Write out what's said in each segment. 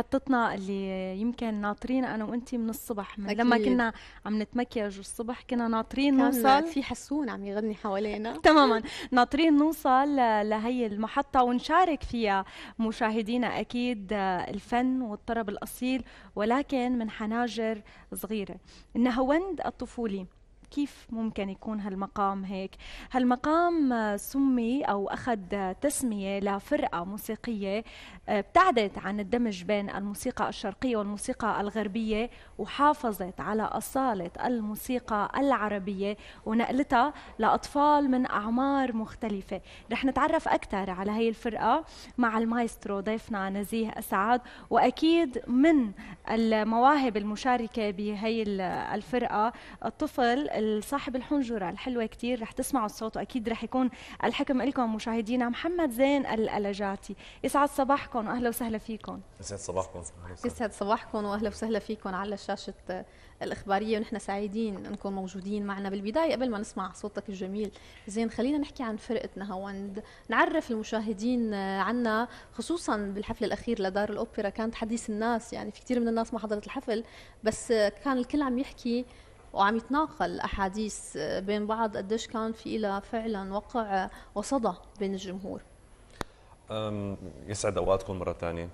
محطتنا اللي يمكن ناطرين انا وانت من الصبح من أكيد. لما كنا عم نتمكيج الصبح كنا ناطرين نوصل في حسون عم يغني حوالينا تماما ناطرين نوصل لهي المحطة ونشارك فيها مشاهدينا أكيد الفن والطرب الأصيل ولكن من حناجر صغيرة النهوند الطفولي كيف ممكن يكون هالمقام هيك هالمقام آه، سمي أو أخذ تسمية لفرقة موسيقية آه، ابتعدت عن الدمج بين الموسيقى الشرقية والموسيقى الغربية وحافظت على أصالة الموسيقى العربية ونقلتها لأطفال من أعمار مختلفة رح نتعرف أكثر على هي الفرقة مع المايسترو ضيفنا نزيه أسعد وأكيد من المواهب المشاركة بهي الفرقة الطفل صاحب الحنجره الحلوه كثير رح تسمعوا الصوت واكيد رح يكون الحكم لكم مشاهدينا محمد زين الالجاتي يسعد صباحكم واهلا وسهلا فيكم يسعد صباحكم يسعد صباحكم واهلا وسهلا فيكم على شاشه الاخباريه ونحن سعيدين انكم موجودين معنا بالبدايه قبل ما نسمع صوتك الجميل زين خلينا نحكي عن فرقه نهاوند نعرف المشاهدين عنا خصوصا بالحفل الاخير لدار الاوبرا كانت حديث الناس يعني في كثير من الناس ما حضرت الحفل بس كان الكل عم يحكي وعم يتناقل احاديث بين بعض قديش كان في لها فعلا وقع وصدى بين الجمهور يسعد اوقاتكم مره ثانيه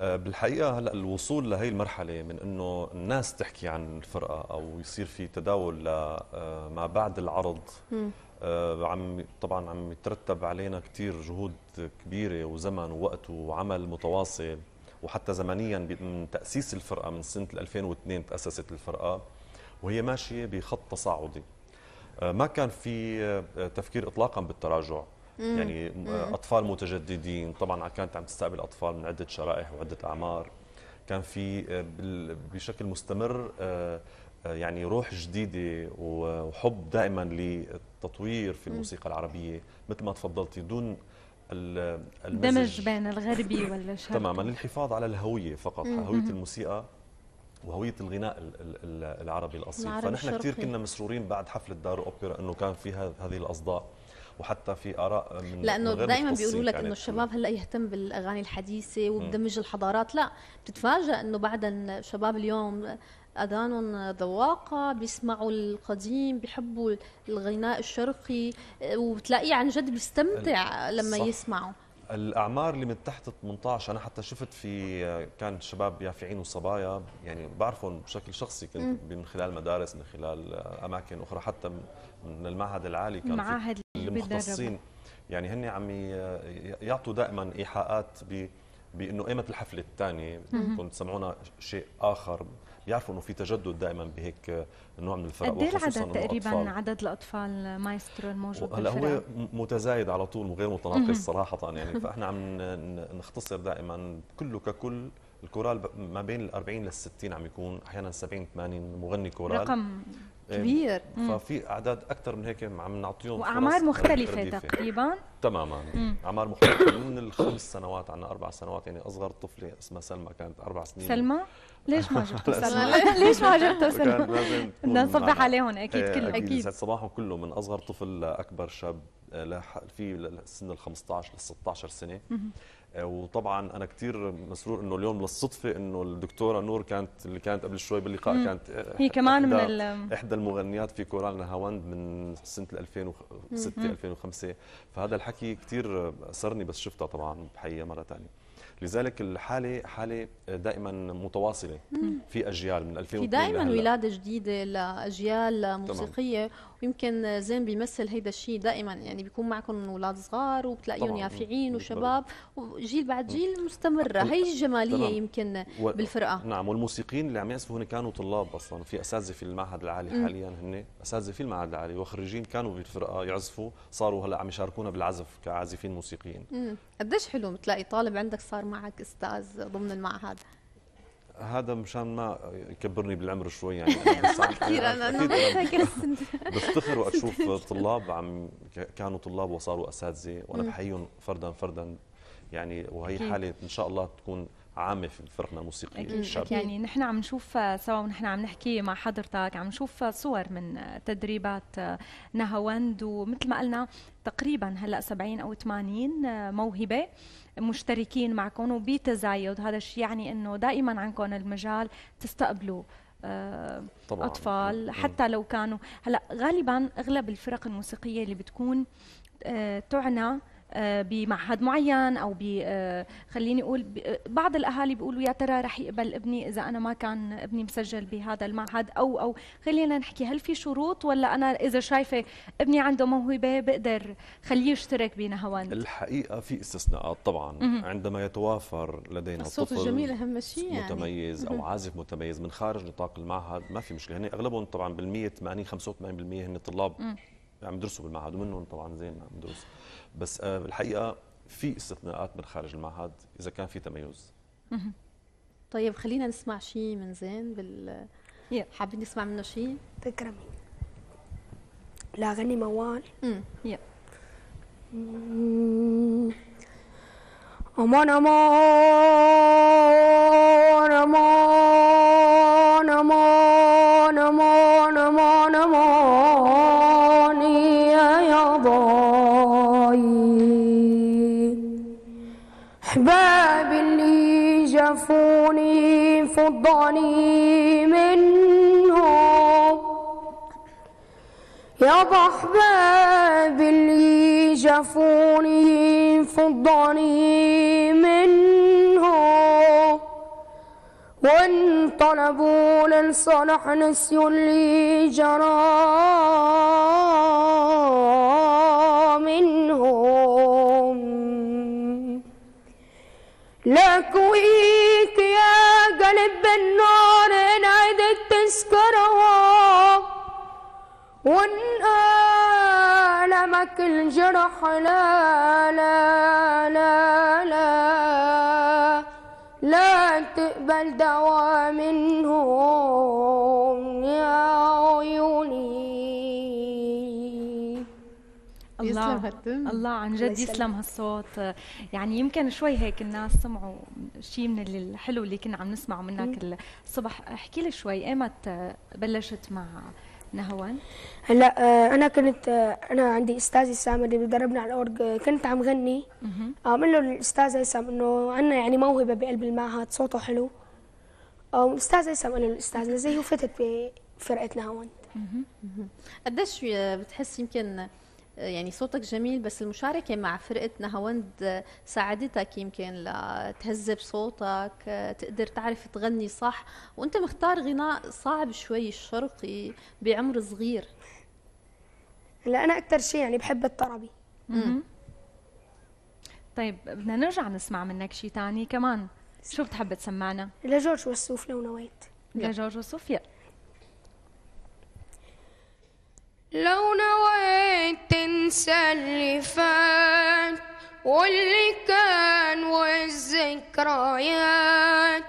أه، بالحقيقه هلا الوصول لهي المرحله من انه الناس تحكي عن الفرقه او يصير في تداول لما أه، بعد العرض أه، عم طبعا عم يترتب علينا كثير جهود كبيره وزمن ووقت وعمل متواصل وحتى زمنيا من تاسيس الفرقه من سنه 2002 تاسست الفرقه وهي ماشيه بخط تصاعدي آه، ما كان في آه، تفكير اطلاقا بالتراجع يعني آه، اطفال متجددين طبعا كانت عم تستقبل اطفال من عده شرائح وعده اعمار كان في بشكل مستمر يعني روح جديده وحب دائما للتطوير في الموسيقى العربيه مثل ما تفضلتي دون الدمج بين الغربي والشرقي تماما للحفاظ على الهويه فقط هويه الموسيقى وهويه الغناء العربي الاصيل العرب فنحن كثير كنا مسرورين بعد حفله دار اوبرا انه كان في هذه الاصداء وحتى في اراء من لانه دائما بيقولوا لك انه الشباب هلا يهتم بالاغاني الحديثه وبدمج الحضارات لا بتتفاجئ انه بعد شباب اليوم اذانهم ذواقه بيسمعوا القديم بيحبوا الغناء الشرقي وبتلاقيه عن جد بيستمتع لما صح. يسمعه الاعمار اللي من تحت 18 انا حتى شفت في كان شباب يافعين وصبايا يعني بعرفهم بشكل شخصي كنت من خلال مدارس من خلال اماكن اخرى حتى من المعهد العالي كان اللي المختصين يعني هن عم يعطوا دائما ايحاءات بانه قيمه الحفله الثانيه كنت تسمعونا شيء اخر يعرفوا انه في تجدد دائما بهيك نوع من الفرق قد إيه العدد تقريبا الأطفال. عدد الاطفال مايسترو الموجود هلا هو متزايد على طول وغير متناقص صراحه يعني فاحنا عم نختصر دائما كله ككل الكورال ما بين ال 40 لل 60 عم يكون احيانا 70 80 مغني كورال رقم إيه. كبير ففي اعداد اكثر من هيك عم نعطيهم واعمار مختلفه تقريبا تماما اعمار مختلفه من الخمس سنوات عنا اربع سنوات يعني اصغر طفله اسمها سلمى كانت اربع سنين سلمى ليش ما جبتوا سلمى؟ ليش ما جبتوا سلمى؟ بدنا نصبح عليهم اكيد إيه، كلهم اكيد صباحهم كله من اصغر طفل لاكبر شاب في سن ال 15 لل 16 سنه آه، وطبعا انا كثير مسرور انه اليوم للصدفه انه الدكتوره نور كانت اللي كانت قبل شوي باللقاء كانت آه، هي كمان من ال... احدى المغنيات في كورال نهاوند من سنه 2006 2005 فهذا الحكي كثير اسرني بس شفتها طبعا بحقيقه مره ثانيه لذلك الحاله حاله دائما متواصله في اجيال من 2000 في دائما ولاده جديده لاجيال موسيقيه ويمكن زين بيمثل هيدا الشيء دائما يعني بيكون معكم اولاد صغار وبتلاقيهم يافعين وشباب وجيل بعد جيل مستمره هي الجماليه طبعاً. يمكن و... بالفرقه نعم والموسيقيين اللي عم يعزفوا هن كانوا طلاب اصلا في اساتذه في المعهد العالي مم. حاليا هن اساتذه في المعهد العالي وخريجين كانوا بالفرقه يعزفوا صاروا هلا عم يشاركونا بالعزف كعازفين موسيقيين مم. قديش حلو تلاقي طالب عندك صار معك استاذ ضمن المعهد هذا مشان ما يكبرني بالعمر شوي يعني كثير انا بفتخر وقت اشوف طلاب عم كانوا طلاب وصاروا اساتذه وانا بحييهم فردا فردا يعني وهي حاله ان شاء الله تكون عامه في فرقنا الموسيقي أكيد الشعبي يعني نحن عم نشوف آه، سوا ونحن عم نحكي مع حضرتك عم نشوف صور من آه، تدريبات آه، نهاوند ومثل ما قلنا تقريبا هلا 70 او 80 موهبه مشتركين معكم وبتزايد هذا الشيء يعني انه دائما عندكم المجال تستقبلوا طبعا. اطفال حتى لو كانوا هلا غالبا اغلب الفرق الموسيقيه اللي بتكون تعنى آه، بمعهد معين او ب آه، خليني اقول آه، بعض الاهالي بيقولوا يا ترى رح يقبل ابني اذا انا ما كان ابني مسجل بهذا المعهد او او خلينا نحكي هل في شروط ولا انا اذا شايفه ابني عنده موهبه بقدر خليه يشترك بنهواند الحقيقه في استثناءات طبعا عندما يتوافر لدينا الصوت طفل الجميل اهم شيء يعني متميز او عازف متميز من خارج نطاق المعهد ما في مشكله هن اغلبهم طبعا بال 80 85% هن طلاب عم يدرسوا بالمعهد ومنهم طبعا زين عم يدرسوا بس آه، الحقيقه في استثناءات من خارج المعهد اذا كان في تميز طيب خلينا نسمع شيء من زين بال حابين نسمع منه شيء تكرمي لا غني موال يب امان امان أحباب اللي جفوني فضني منهم يا أحباب اللي جفوني فضني منهم وإن طلبوا للصلاح نسيوا اللي جرى منهم لك ويك يا قلب النار انعدت تسكره وان المك الجرح لا لا لا لا لا تقبل دوا منه هتم الله عن جد يسلم هالصوت يعني يمكن شوي هيك الناس سمعوا شيء من الحلو اللي كنا عم نسمعه منك الصبح احكي لي شوي ايمت آه، بلشت مع نهوان هلا آه، انا كنت آه، انا عندي استاذي هسام اللي بدربنا على الاورج كنت عم غني قال له الاستاذ هيثم انه عندنا يعني موهبه بقلب المعهد صوته حلو الاستاذ هيثم قال له الاستاذ لزي وفتت بفرقه نهوان قديش بتحس يمكن يعني صوتك جميل بس المشاركة مع فرقة نهاوند آه، ساعدتك يمكن لتهذب صوتك آه، تقدر تعرف تغني صح وانت مختار غناء صعب شوي الشرقي بعمر صغير لا انا اكثر شيء يعني بحب الطربي طيب بدنا نرجع نسمع منك شيء ثاني كمان شو بتحب تسمعنا لجورج والسوف لو نويت لجورج وصوفيا لو نويت اللي فات واللي كان والذكريات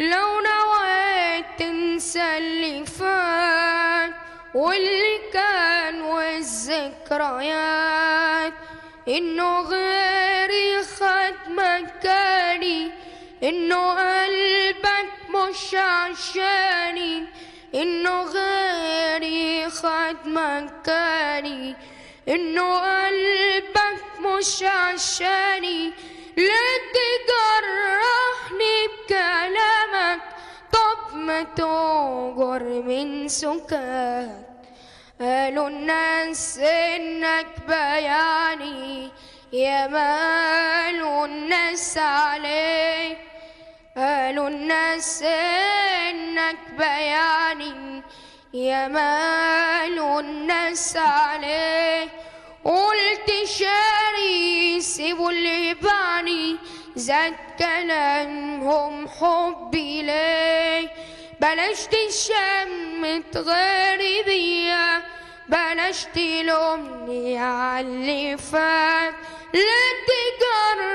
لو نويت تنسى اللي فات واللي كان والذكريات انه غيري خد مكاني انه قلبك مش عشاني انه غيري خد مكاني انه قلبك مش عشاني لا تجرحني بكلامك طب ما تؤجر من سكات قالوا الناس انك بياني يا مالوا الناس عليك قالوا الناس انك بياني يمال الناس عليه قلت شاري سيبوا اللي بعني زاد كلامهم حبي ليه بلاش تشم تغيري بيا بلاش تلومني عاللي فات لا تجرحني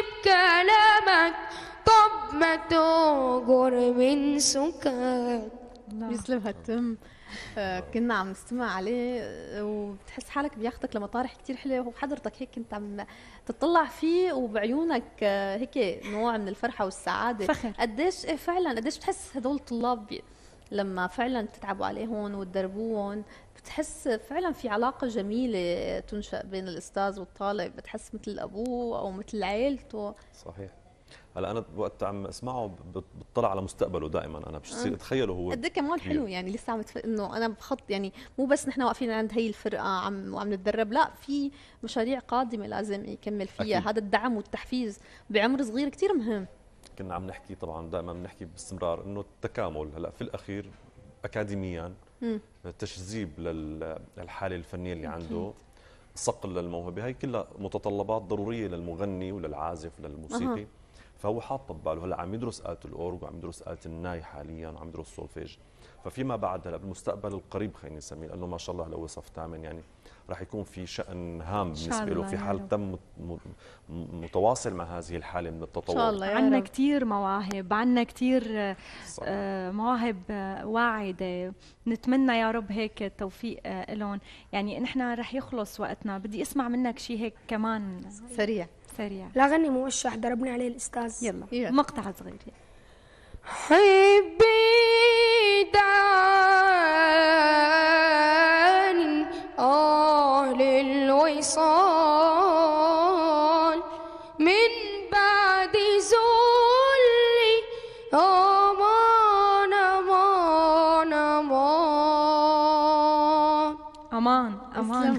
بكلامك طب ما تجر من سكات نعم. يسلم هالتم آه، كنا عم نستمع عليه آه، وبتحس حالك بياخذك لمطارح كثير حلوه وحضرتك هيك كنت عم تطلع فيه وبعيونك آه، هيك نوع من الفرحه والسعاده فخر قديش إيه فعلا قديش بتحس هدول الطلاب لما فعلا تتعبوا عليهم وتدربوهم بتحس فعلا في علاقة جميلة تنشأ بين الأستاذ والطالب بتحس مثل أبوه أو مثل عيلته صحيح هلا انا وقت عم اسمعه بطلع على مستقبله دائما انا مش بصير آه. اتخيله هو قد إيه كمان حلو يعني لسه عم انه انا بخط يعني مو بس نحن واقفين عند هي الفرقه عم وعم نتدرب لا في مشاريع قادمه لازم يكمل فيها أكيد. هذا الدعم والتحفيز بعمر صغير كثير مهم كنا عم نحكي طبعا دائما بنحكي باستمرار انه التكامل هلا في الاخير اكاديميا تشذيب للحاله الفنيه اللي عنده صقل للموهبه هي كلها متطلبات ضروريه للمغني وللعازف وللموسيقي أه. فهو حاطط بباله هلا عم يدرس آلة الأورج وعم يدرس آلة الناي حاليا وعم يدرس سولفيج ففيما بعد هلا بالمستقبل القريب خلينا نسميه لأنه ما شاء الله هلا هو صف ثامن يعني راح يكون في شأن هام بالنسبة له في حال تم متواصل مع هذه الحالة من التطور إن شاء الله عندنا كثير مواهب عندنا كثير آه، مواهب آه، واعدة نتمنى يا رب هيك التوفيق آه، لهم يعني نحن رح يخلص وقتنا بدي اسمع منك شيء هيك كمان سريع سريع لا غني موشح ضربني عليه الاستاذ يلا, يلا. مقطع صغير حبي دار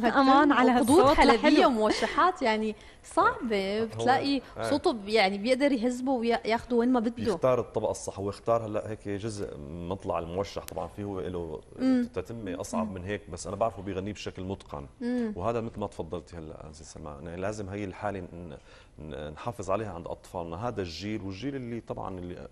امان على هالصوت حلبيه وموشحات يعني صعبه بتلاقي إيه. صوته يعني بيقدر يهزبه وياخده وين ما بده يختار الطبقه الصح هو اختار هلا هيك جزء مطلع الموشح طبعا فيه هو له تتمه اصعب من هيك بس انا بعرفه بيغنيه بشكل متقن وهذا مثل ما تفضلتي هلا انسي سلمان يعني لازم هي الحاله نحافظ عليها عند اطفالنا هذا الجيل والجيل اللي طبعا اللي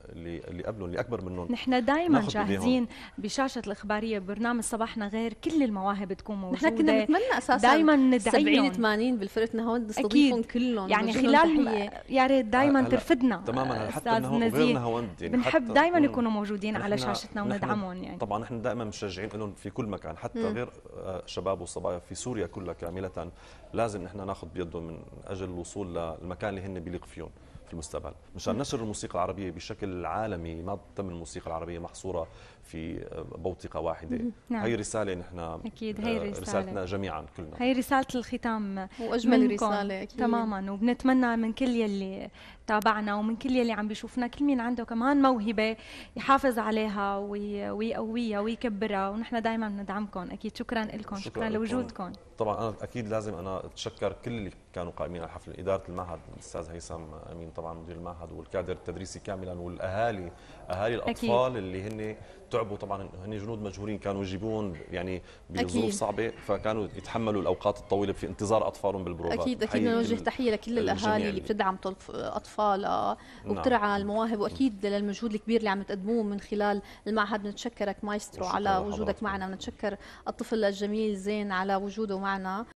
اللي قبلهم اللي اكبر منهم نحن دائما جاهزين بشاشه الاخباريه ببرنامج صباحنا غير كل المواهب تكون موجوده نحن كنا بنتمنى اساسا دائما ندعيهم 70 80 بالفرقتنا هون نستضيفهم كلهم يعني خلال يا ريت دائما ترفدنا تماما حتى انه غيرنا هون يعني بنحب دائما يكونوا موجودين على شاشتنا وندعمهم يعني طبعا نحن دائما مشجعين لهم في كل مكان حتى مم. غير آه، شباب وصبايا في سوريا كلها كامله لازم نحن ناخذ بيدهم من اجل الوصول للمكان اللي هن بيليق فيهم في المستقبل مشان نشر الموسيقى العربيه بشكل عالمي ما تم الموسيقى العربيه محصوره في آه، بوتقه واحده نعم. هي رساله نحن اكيد هي آه، رسالة. رسالتنا جميعا كلنا هي رساله الختام واجمل رساله أكيد. تماما وبنتمنى من كل يلي تابعنا ومن كل يلي عم بيشوفنا كل مين عنده كمان موهبه يحافظ عليها ويقويها ويكبرها ونحن دائما بندعمكم اكيد شكرا لكم شكرا, شكرا لوجودكم طبعا انا اكيد لازم انا اتشكر كل اللي كانوا قائمين على الحفل اداره المعهد الاستاذ هيثم امين طبعا مدير المعهد والكادر التدريسي كاملا والاهالي اهالي الاطفال أكيد. اللي هن تعبوا طبعا هن جنود مجهورين كانوا يجيبون يعني بظروف صعبه فكانوا يتحملوا الاوقات الطويله في انتظار اطفالهم بالبروفات اكيد اكيد نوجه تحيه لكل الاهالي اللي بتدعم اطفالها آه، نعم. وبترعى نعم. المواهب واكيد للمجهود الكبير اللي عم تقدموه من خلال المعهد بنتشكرك مايسترو على وجودك معنا بنتشكر الطفل الجميل زين على وجوده معنا